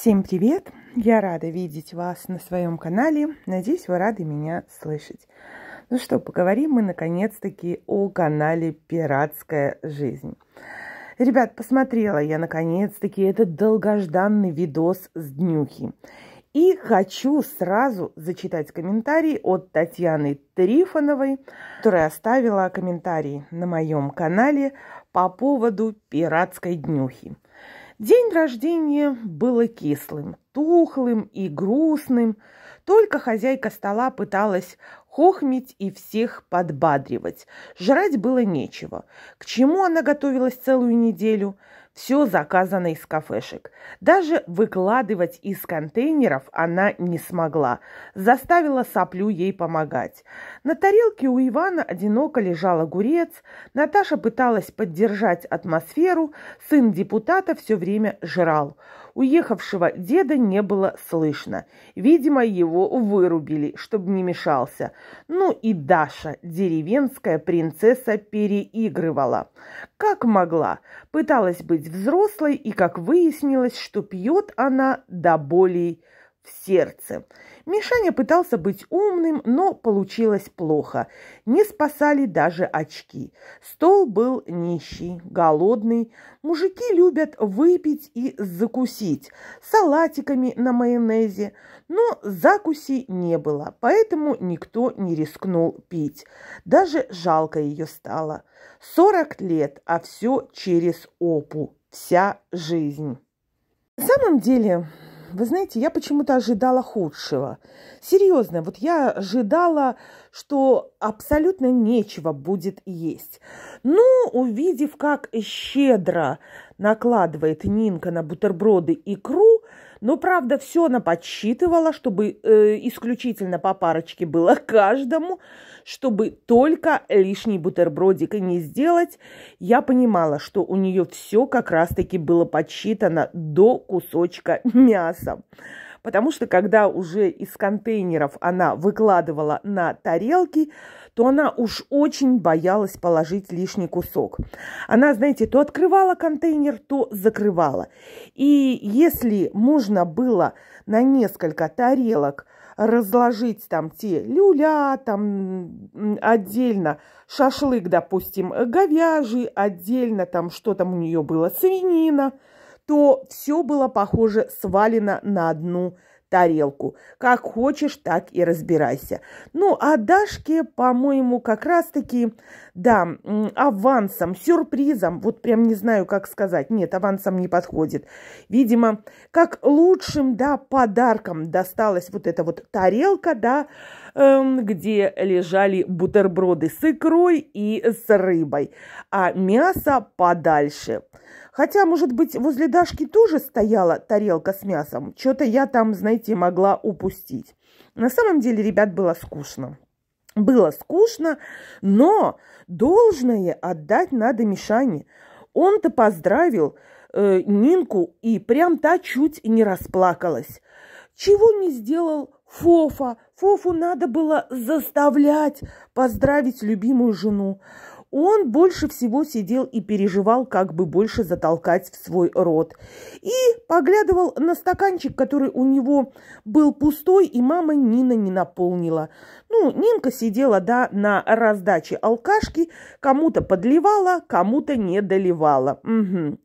Всем привет! Я рада видеть вас на своем канале. Надеюсь, вы рады меня слышать. Ну что, поговорим мы наконец-таки о канале «Пиратская жизнь». Ребят, посмотрела я наконец-таки этот долгожданный видос с днюхи. И хочу сразу зачитать комментарий от Татьяны Трифоновой, которая оставила комментарий на моем канале по поводу «Пиратской днюхи». День рождения было кислым, тухлым и грустным. Только хозяйка стола пыталась хохмить и всех подбадривать. Жрать было нечего. К чему она готовилась целую неделю – все заказано из кафешек. Даже выкладывать из контейнеров она не смогла. Заставила соплю ей помогать. На тарелке у Ивана одиноко лежал огурец. Наташа пыталась поддержать атмосферу. Сын депутата все время жрал. Уехавшего деда не было слышно. Видимо, его вырубили, чтобы не мешался. Ну и Даша, деревенская принцесса, переигрывала. Как могла. Пыталась быть взрослой, и, как выяснилось, что пьет она до болей в сердце. Мишаня пытался быть умным, но получилось плохо. Не спасали даже очки. Стол был нищий, голодный. Мужики любят выпить и закусить салатиками на майонезе, но закуси не было, поэтому никто не рискнул пить. Даже жалко ее стало. Сорок лет, а все через опу. Вся жизнь. На самом деле, вы знаете, я почему-то ожидала худшего. Серьезно, вот я ожидала, что абсолютно нечего будет есть. Но ну, увидев, как щедро накладывает Нинка на бутерброды икру, но, правда, все она подсчитывала, чтобы э, исключительно по парочке было каждому – чтобы только лишний бутербродик не сделать, я понимала, что у нее все как раз-таки было подсчитано до кусочка мяса. Потому что когда уже из контейнеров она выкладывала на тарелки, то она уж очень боялась положить лишний кусок. Она, знаете, то открывала контейнер, то закрывала. И если можно было на несколько тарелок – разложить там те люля, там отдельно шашлык, допустим, говяжий, отдельно там что там у нее было, свинина, то все было, похоже, свалено на одну тарелку. Как хочешь, так и разбирайся. Ну, а Дашке, по-моему, как раз-таки, да, авансом, сюрпризом, вот прям не знаю, как сказать, нет, авансом не подходит. Видимо, как лучшим, да, подарком досталась вот эта вот тарелка, да, эм, где лежали бутерброды с икрой и с рыбой, а мясо подальше. Хотя, может быть, возле Дашки тоже стояла тарелка с мясом. Что-то я там, знаете, могла упустить. На самом деле, ребят, было скучно. Было скучно, но должное отдать надо Мишане. Он-то поздравил э, Нинку, и прям та чуть не расплакалась. Чего не сделал Фофа? Фофу надо было заставлять поздравить любимую жену он больше всего сидел и переживал, как бы больше затолкать в свой рот. И поглядывал на стаканчик, который у него был пустой, и мама Нина не наполнила. Ну, Нинка сидела, да, на раздаче алкашки, кому-то подливала, кому-то не доливала. Угу.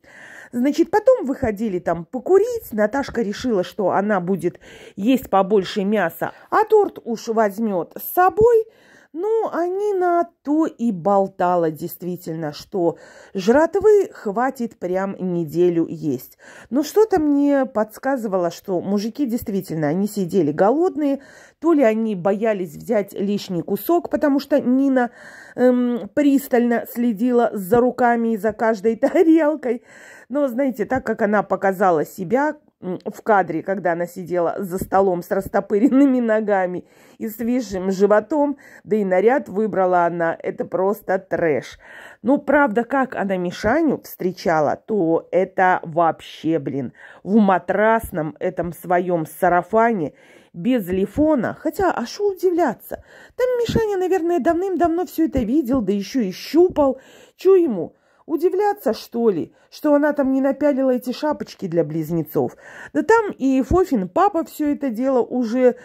Значит, потом выходили там покурить. Наташка решила, что она будет есть побольше мяса, а торт уж возьмет с собой – ну, они на то и болтала действительно, что жратвы хватит прям неделю есть. Но что-то мне подсказывало, что мужики действительно, они сидели голодные, то ли они боялись взять лишний кусок, потому что Нина эм, пристально следила за руками и за каждой тарелкой. Но, знаете, так как она показала себя, в кадре, когда она сидела за столом с растопыренными ногами и свежим животом, да и наряд выбрала она, это просто трэш. Ну правда, как она Мишаню встречала, то это вообще, блин, в матрасном этом своем сарафане, без лифона, хотя, а что удивляться, там Мишаня, наверное, давным-давно все это видел, да еще и щупал, чё ему, Удивляться, что ли, что она там не напялила эти шапочки для близнецов. Да там и Фофин папа все это дело уже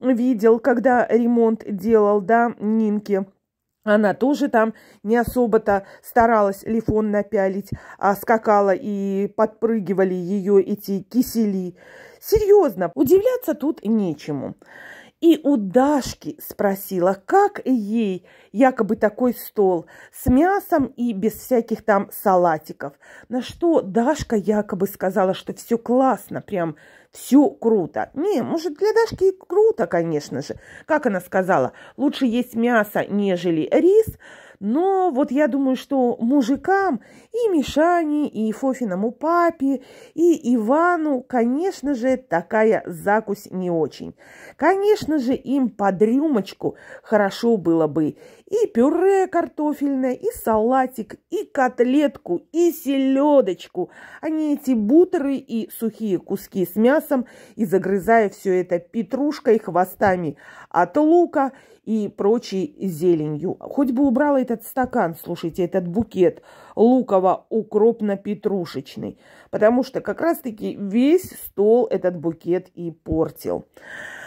видел, когда ремонт делал, да, Нинке. Она тоже там не особо-то старалась лифон напялить, а скакала и подпрыгивали ее эти кисели. Серьезно, удивляться тут нечему. И у Дашки спросила, как ей якобы такой стол с мясом и без всяких там салатиков. На что Дашка якобы сказала, что все классно, прям все круто. Не, может, для Дашки и круто, конечно же. Как она сказала, лучше есть мясо, нежели рис – но вот я думаю, что мужикам и Мишане, и Фофиному папе, и Ивану, конечно же, такая закусь не очень. Конечно же, им под рюмочку хорошо было бы и пюре картофельное, и салатик, и котлетку, и селедочку. а не эти бутеры и сухие куски с мясом, и загрызая все это петрушкой, хвостами от лука и прочей зеленью. Хоть бы убрала этот стакан, слушайте, этот букет луково-укропно-петрушечный, потому что как раз-таки весь стол этот букет и портил.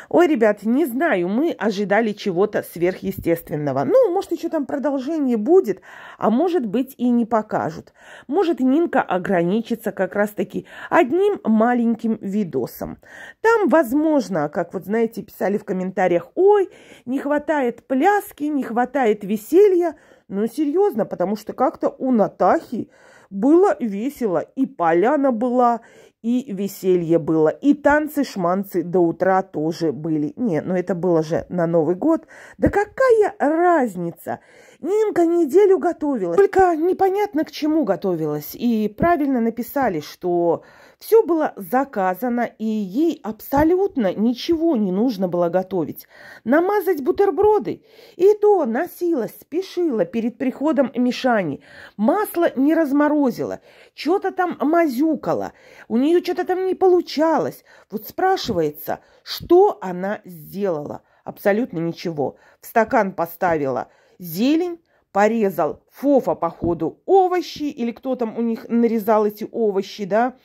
Ой, ребят, не знаю, мы ожидали чего-то сверхъестественного. Ну, может, еще там продолжение будет, а может быть и не покажут. Может, Нинка ограничится как раз-таки одним маленьким видосом. Там, возможно, как вот, знаете, писали в комментариях, ой, не хватает пляски, не хватает веселья. Ну, серьезно, потому что как-то у Натахи было весело, и поляна была, и веселье было, и танцы, шманцы до утра тоже были. Не, ну это было же на Новый год. Да какая разница? Нинка неделю готовилась, только непонятно к чему готовилась. И правильно написали, что все было заказано, и ей абсолютно ничего не нужно было готовить. Намазать бутерброды. И то носилась, спешила перед приходом Мишани. Масло не разморозила, что-то там мазюкала. У нее что-то там не получалось. Вот спрашивается, что она сделала? Абсолютно ничего. В стакан поставила – зелень, порезал Фофа, походу, овощи, или кто там у них нарезал эти овощи, да.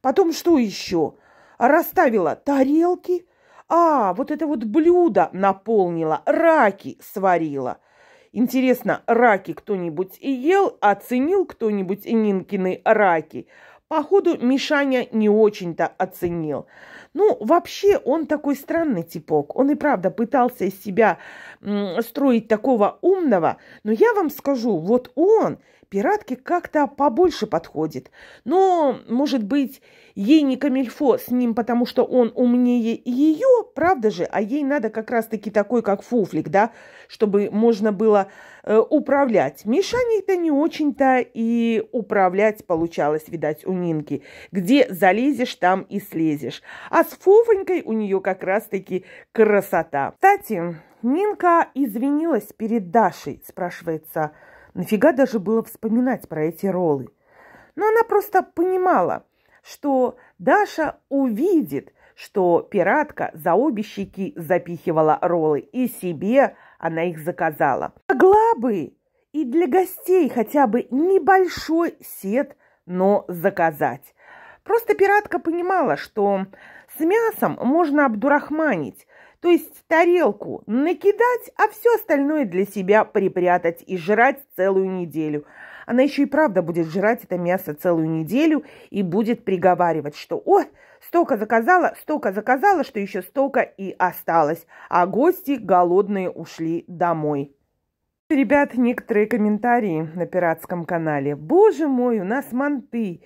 Потом что еще? Расставила тарелки. А, вот это вот блюдо наполнила, раки сварила. Интересно, раки кто-нибудь и ел, оценил кто-нибудь Нинкины раки? Походу, Мишаня не очень-то оценил. Ну, вообще, он такой странный типок. Он и правда пытался из себя строить такого умного. Но я вам скажу, вот он пиратке как-то побольше подходит. Но, может быть, ей не камильфо с ним, потому что он умнее ее, правда же? А ей надо как раз-таки такой, как фуфлик, да, чтобы можно было э, управлять. Мишаней-то не очень-то и управлять получалось, видать, у Нинки. Где залезешь, там и слезешь. А с фуфонькой у нее как раз-таки красота. Кстати, Нинка извинилась перед Дашей, спрашивается, Нафига даже было вспоминать про эти роллы? Но она просто понимала, что Даша увидит, что пиратка за обе щеки запихивала роллы, и себе она их заказала. Могла бы и для гостей хотя бы небольшой сет, но заказать. Просто пиратка понимала, что с мясом можно обдурахманить, то есть тарелку, накидать, а все остальное для себя припрятать и жрать целую неделю. Она еще и правда будет жрать это мясо целую неделю и будет приговаривать, что «О, столько заказала, столько заказала, что еще столько и осталось, а гости голодные ушли домой». Ребят, некоторые комментарии на пиратском канале. «Боже мой, у нас манты!»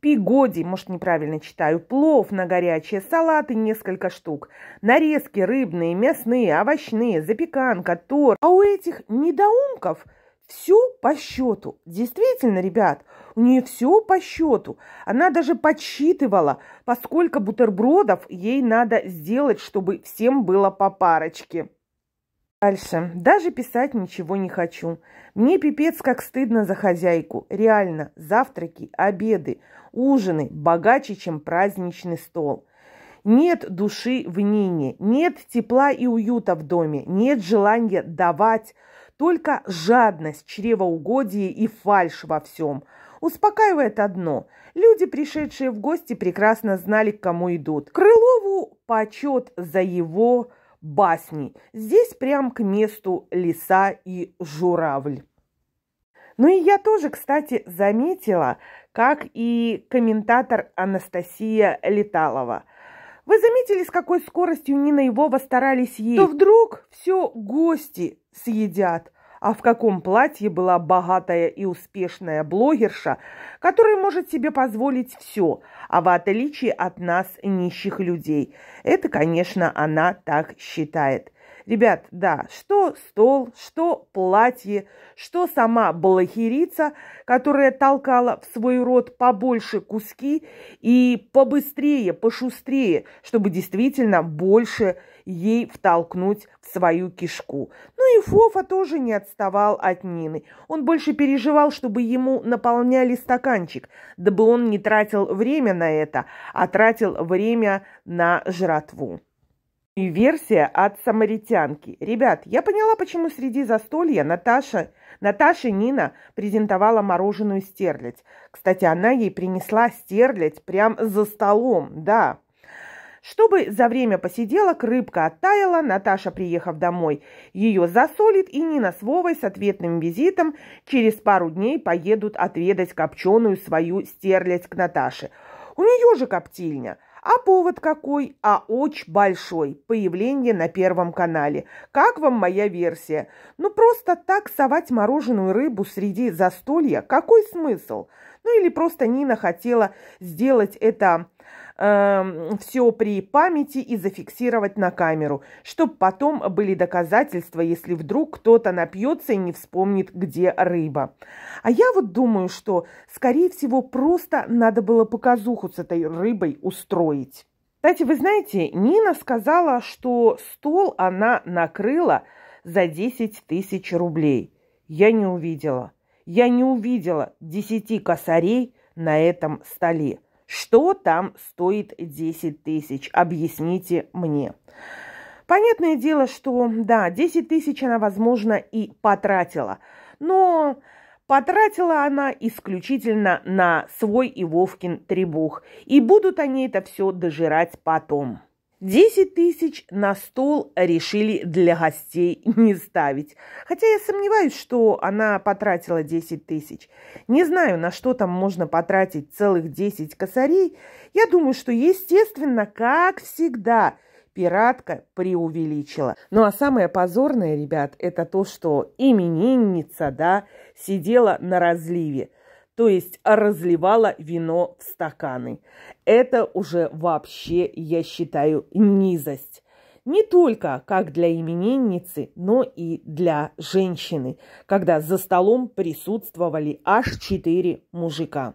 пигоди, может, неправильно читаю, плов на горячее, салаты несколько штук, нарезки рыбные, мясные, овощные, запеканка, торт. А у этих недоумков все по счету. Действительно, ребят, у нее все по счету. Она даже подсчитывала, поскольку бутербродов ей надо сделать, чтобы всем было по парочке. Дальше. Даже писать ничего не хочу. Мне пипец как стыдно за хозяйку. Реально, завтраки, обеды, ужины богаче, чем праздничный стол. Нет души в Нине, нет тепла и уюта в доме, нет желания давать, только жадность, чревоугодие и фальшь во всем. Успокаивает одно. Люди, пришедшие в гости, прекрасно знали, к кому идут. Крылову почет за его басни. Здесь прям к месту лиса и журавль. Ну и я тоже, кстати, заметила, как и комментатор Анастасия Леталова. Вы заметили, с какой скоростью Нина и Вова старались есть? То вдруг все гости съедят – а в каком платье была богатая и успешная блогерша, которая может себе позволить все, а в отличие от нас, нищих людей. Это, конечно, она так считает. Ребят, да, что стол, что платье, что сама балахирица, которая толкала в свой рот побольше куски и побыстрее, пошустрее, чтобы действительно больше ей втолкнуть в свою кишку. Ну и Фофа тоже не отставал от Нины. Он больше переживал, чтобы ему наполняли стаканчик, дабы он не тратил время на это, а тратил время на жратву. И версия от самаритянки. Ребят, я поняла, почему среди застолья Наташа, Наташа Нина презентовала мороженую стерлядь. Кстати, она ей принесла стерлядь прям за столом, да. Чтобы за время посиделок рыбка оттаяла, Наташа, приехав домой, ее засолит, и Нина с Вовой с ответным визитом через пару дней поедут отведать копченую свою стерлядь к Наташе. У нее же коптильня – а повод какой? А очень большой. Появление на Первом канале. Как вам моя версия? Ну, просто так совать мороженую рыбу среди застолья? Какой смысл? Ну, или просто Нина хотела сделать это Эм, все при памяти и зафиксировать на камеру, чтобы потом были доказательства, если вдруг кто-то напьется и не вспомнит, где рыба. А я вот думаю, что, скорее всего, просто надо было показуху с этой рыбой устроить. Кстати, вы знаете, Нина сказала, что стол она накрыла за 10 тысяч рублей. Я не увидела. Я не увидела 10 косарей на этом столе. Что там стоит 10 тысяч? Объясните мне. Понятное дело, что да, 10 тысяч она, возможно, и потратила. Но потратила она исключительно на свой и Вовкин требух. И будут они это все дожирать потом. 10 тысяч на стол решили для гостей не ставить. Хотя я сомневаюсь, что она потратила 10 тысяч. Не знаю, на что там можно потратить целых 10 косарей. Я думаю, что, естественно, как всегда, пиратка преувеличила. Ну а самое позорное, ребят, это то, что именинница, да, сидела на разливе – то есть разливала вино в стаканы. Это уже вообще, я считаю, низость. Не только как для именинницы, но и для женщины, когда за столом присутствовали аж четыре мужика.